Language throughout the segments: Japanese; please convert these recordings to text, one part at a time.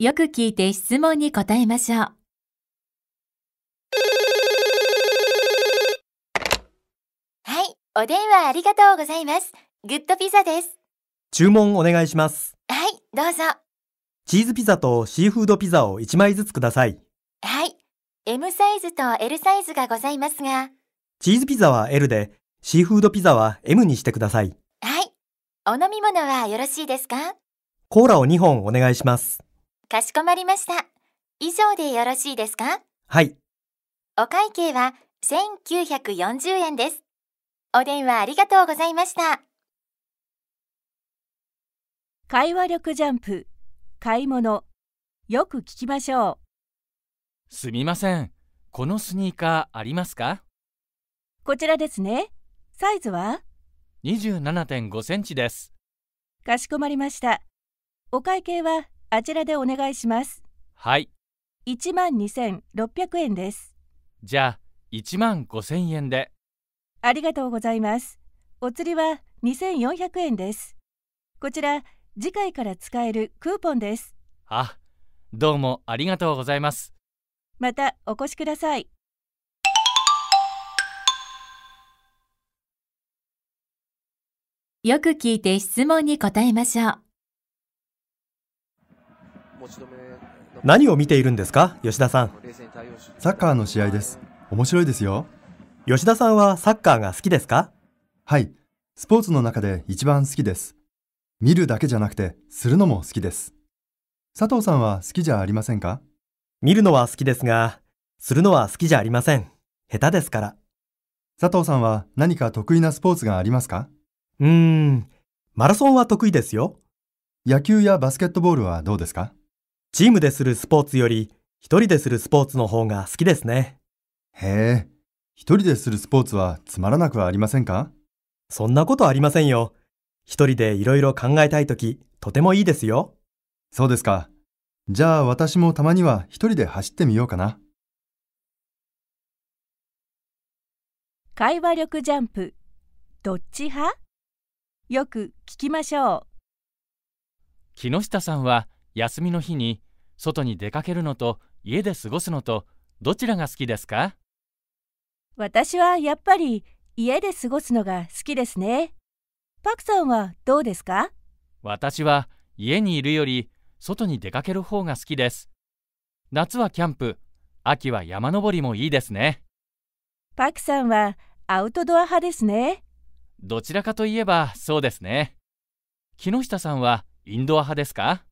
よく聞いて質問に答えましょう。はい、お電話ありがとうございます。グッドピザです。注文お願いします。はい、どうぞ。チーズピザとシーフードピザを1枚ずつください。はい、M サイズと L サイズがございますが。チーズピザは L で、シーフードピザは M にしてください。はい、お飲み物はよろしいですかコーラを2本お願いします。かしこまりました。以上でよろしいですかはい。お会計は1940円です。お電話ありがとうございました。会話力ジャンプ、買い物、よく聞きましょう。すみません。このスニーカーありますかこちらですね。サイズは27.5センチです。かしこまりました。お会計はあちらでお願いしますはい1万2600円ですじゃあ1万5000円でありがとうございますお釣りは2400円ですこちら次回から使えるクーポンですあどうもありがとうございますまたお越しくださいよく聞いて質問に答えましょう何を見ているんですか吉田さんサッカーの試合です面白いですよ吉田さんはサッカーが好きですかはいスポーツの中で一番好きです見るだけじゃなくてするのも好きです佐藤さんは好きじゃありませんか見るのは好きですがするのは好きじゃありません下手ですから佐藤さんは何か得意なスポーツがありますかうーんマラソンは得意ですよ野球やバスケットボールはどうですかチームでするスポーツより一人でするスポーツの方が好きですね。へえ、一人でするスポーツはつまらなくはありませんかそんなことありませんよ。一人でいろいろ考えたいとき、とてもいいですよ。そうですか。じゃあ私もたまには一人で走ってみようかな。会話力ジャンプ、どっち派よく聞きましょう。木下さんは休みの日に外に出かけるのと家で過ごすのとどちらが好きですか私はやっぱり家で過ごすのが好きですね。パクさんはどうですか私は家にいるより外に出かける方が好きです。夏はキャンプ、秋は山登りもいいですね。パクさんはアウトドア派ですね。どちらかといえばそうですね。木下さんはインドア派ですか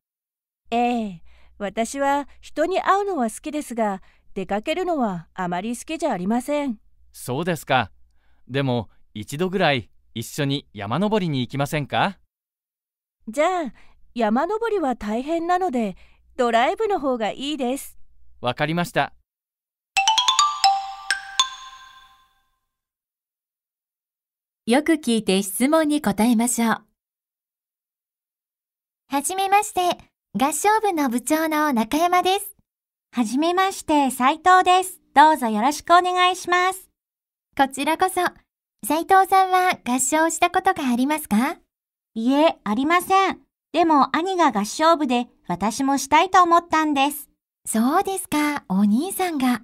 ええ、私は人に会うのは好きですが、出かけるのはあまり好きじゃありません。そうですか。でも、一度ぐらい一緒に山登りに行きませんかじゃあ、山登りは大変なので、ドライブの方がいいです。わかりました。よく聞いて質問に答えましょう。はじめまして。合唱部の部長の中山です。はじめまして、斉藤です。どうぞよろしくお願いします。こちらこそ、斉藤さんは合唱したことがありますかいえ、ありません。でも兄が合唱部で私もしたいと思ったんです。そうですか、お兄さんが。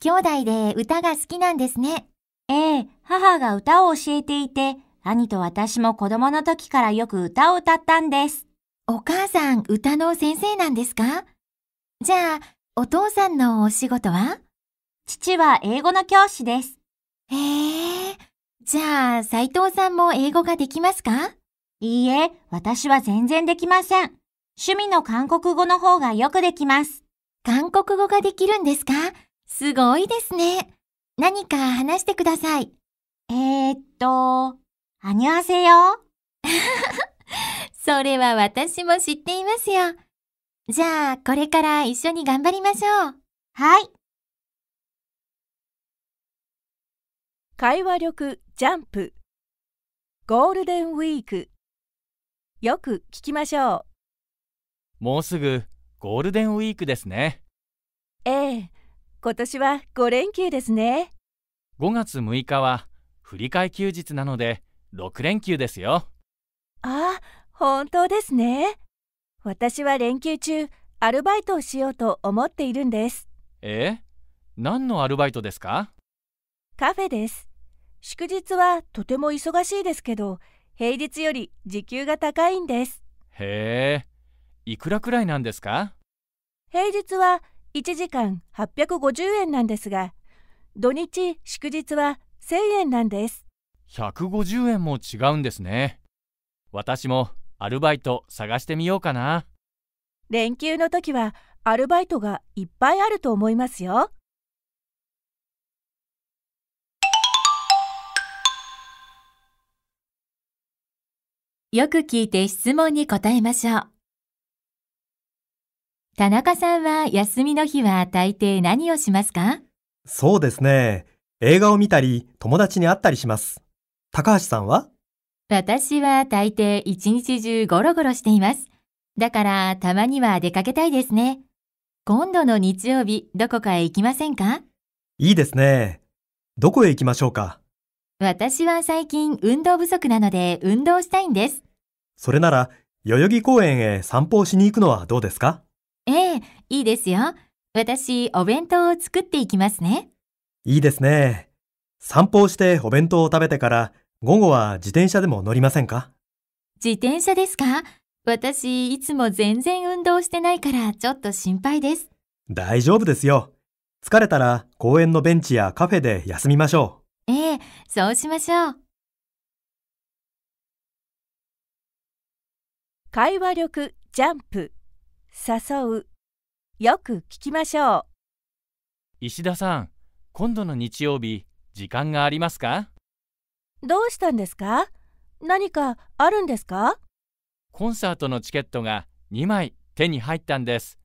兄弟で歌が好きなんですね。ええ、母が歌を教えていて、兄と私も子供の時からよく歌を歌ったんです。お母さん歌の先生なんですかじゃあ、お父さんのお仕事は父は英語の教師です。へえじゃあ、斉藤さんも英語ができますかいいえ、私は全然できません。趣味の韓国語の方がよくできます。韓国語ができるんですかすごいですね。何か話してください。えー、っと、あにわせよ。それは私も知っていますよ。じゃあ、これから一緒に頑張りましょう。はい。会話力ジャンプゴールデンウィークよく聞きましょう。もうすぐゴールデンウィークですね。ええ、今年は5連休ですね。5月6日は振り替休日なので6連休ですよ。ああ、本当ですね。私は連休中、アルバイトをしようと思っているんです。え何のアルバイトですかカフェです。祝日はとても忙しいですけど、平日より時給が高いんです。へえ、いくらくらいなんですか平日は1時間850円なんですが、土日祝日は1000円なんです。150円も違うんですね。私もアルバイト探してみようかな連休の時はアルバイトがいっぱいあると思いますよよく聞いて質問に答えましょう田中さんは休みの日は大抵何をしますかそうですね映画を見たり友達に会ったりします高橋さんは私は大抵一日中ゴロゴロしています。だからたまには出かけたいですね。今度の日曜日、どこかへ行きませんかいいですね。どこへ行きましょうか私は最近運動不足なので運動したいんです。それなら、代々木公園へ散歩をしに行くのはどうですかええ、いいですよ。私、お弁当を作っていきますね。いいですね。散歩をしてお弁当を食べてから、午後は自転車でも乗りませんか自転車ですか私、いつも全然運動してないからちょっと心配です。大丈夫ですよ。疲れたら公園のベンチやカフェで休みましょう。ええ、そうしましょう。会話力ジャンプ誘うよく聞きましょう石田さん今度の日曜日時間がありますかどうしたんですか何かあるんですかコンサートのチケットが2枚手に入ったんです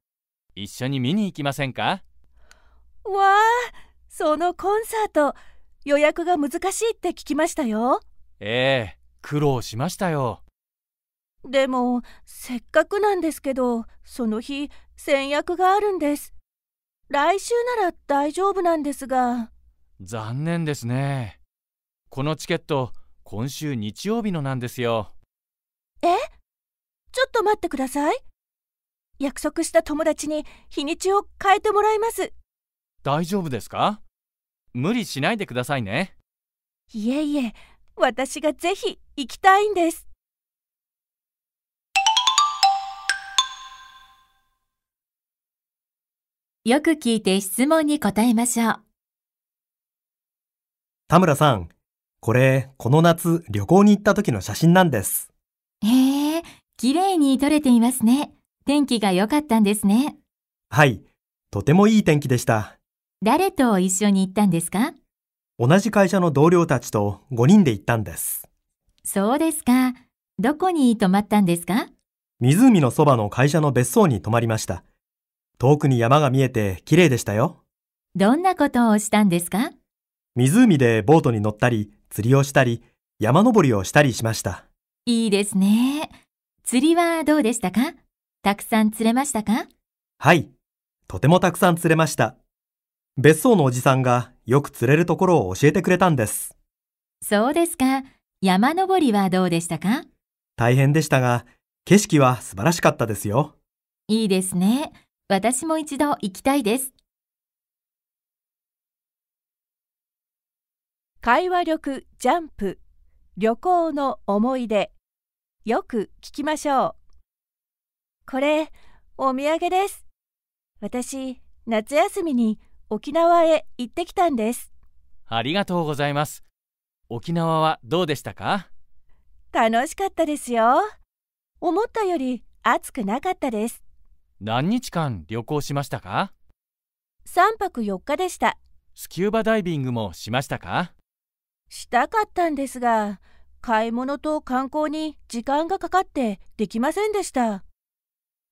一緒に見に行きませんかわあそのコンサート予約が難しいって聞きましたよええ苦労しましたよでもせっかくなんですけどその日先約があるんです来週なら大丈夫なんですが残念ですねこのチケット今週日曜日のなんですよえちょっと待ってください約束した友達に日にちを変えてもらいます大丈夫ですか無理しないでくださいねいえいえ私がぜひ行きたいんですよく聞いて質問に答えましょう田村さんこれ、この夏旅行に行った時の写真なんです。へえ、綺麗に撮れていますね。天気が良かったんですね。はい、とてもいい天気でした。誰と一緒に行ったんですか同じ会社の同僚たちと5人で行ったんです。そうですか。どこに泊まったんですか湖のそばの会社の別荘に泊まりました。遠くに山が見えて綺麗でしたよ。どんなことをしたんですか湖でボートに乗ったり、釣りをしたり、山登りをしたりしました。いいですね。釣りはどうでしたかたくさん釣れましたかはい、とてもたくさん釣れました。別荘のおじさんがよく釣れるところを教えてくれたんです。そうですか。山登りはどうでしたか大変でしたが、景色は素晴らしかったですよ。いいですね。私も一度行きたいです。会話力ジャンプ旅行の思い出よく聞きましょうこれお土産です私夏休みに沖縄へ行ってきたんですありがとうございます沖縄はどうでしたか楽しかったですよ思ったより暑くなかったです何日間旅行しましたか3泊4日でしたスキューバダイビングもしましたかしたかったんですが買い物と観光に時間がかかってできませんでした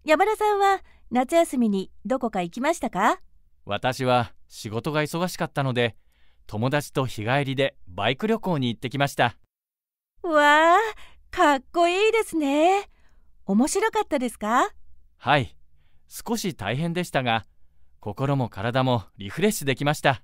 山田さんは夏休みにどこか行きましたか私は仕事が忙しかったので友達と日帰りでバイク旅行に行ってきましたわあかっこいいですね面白かったですかはい少し大変でしたが心も体もリフレッシュできました